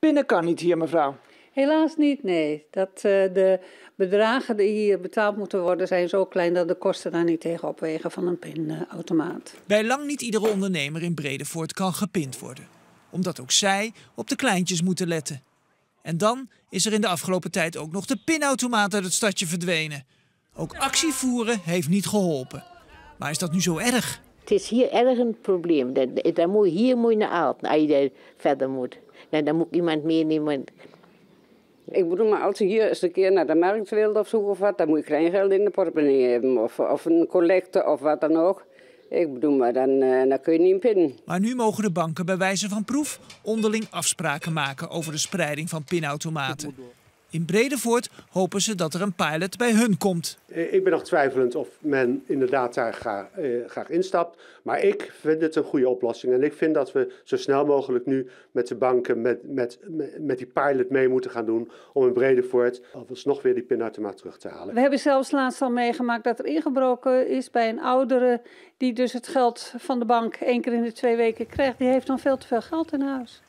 Pinnen kan niet hier, mevrouw. Helaas niet, nee. Dat, eh, de bedragen die hier betaald moeten worden zijn zo klein dat de kosten daar niet tegen opwegen van een pinautomaat. Bij lang niet iedere ondernemer in Bredevoort kan gepind worden. Omdat ook zij op de kleintjes moeten letten. En dan is er in de afgelopen tijd ook nog de pinautomaat uit het stadje verdwenen. Ook actievoeren heeft niet geholpen. Maar is dat nu zo erg? Het is hier erg een probleem. Dat, moet, hier moet je naar Aalten, als je daar verder moet. Nou, dan moet iemand meenemen. Ik bedoel, maar als je hier eens een keer naar de markt wil of zo of wat, dan moet je geen geld in de portemonnee hebben. Of, of een collecte of wat dan ook. Ik bedoel, maar dan, eh, dan kun je niet pinnen. Maar nu mogen de banken bij wijze van proef onderling afspraken maken over de spreiding van pinautomaten. In Bredevoort hopen ze dat er een pilot bij hun komt. Eh, ik ben nog twijfelend of men inderdaad daar graag, eh, graag, instapt. Maar ik vind het een goede oplossing. En ik vind dat we zo snel mogelijk nu met de banken, met, met, met die pilot mee moeten gaan doen. Om in Bredevoort alsnog weer die pinautomaat terug te halen. We hebben zelfs laatst al meegemaakt dat er ingebroken is bij een oudere. Die dus het geld van de bank één keer in de twee weken krijgt. Die heeft dan veel te veel geld in huis.